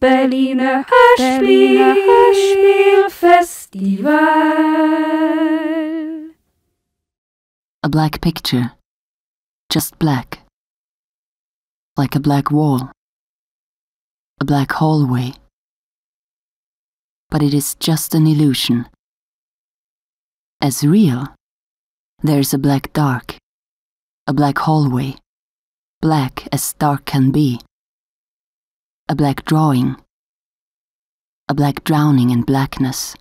Berliner Hörspielfestival. A black picture, just black, like a black wall, a black hallway. But it is just an illusion. As real, there's a black dark, a black hallway, black as dark can be a black drawing, a black drowning in blackness.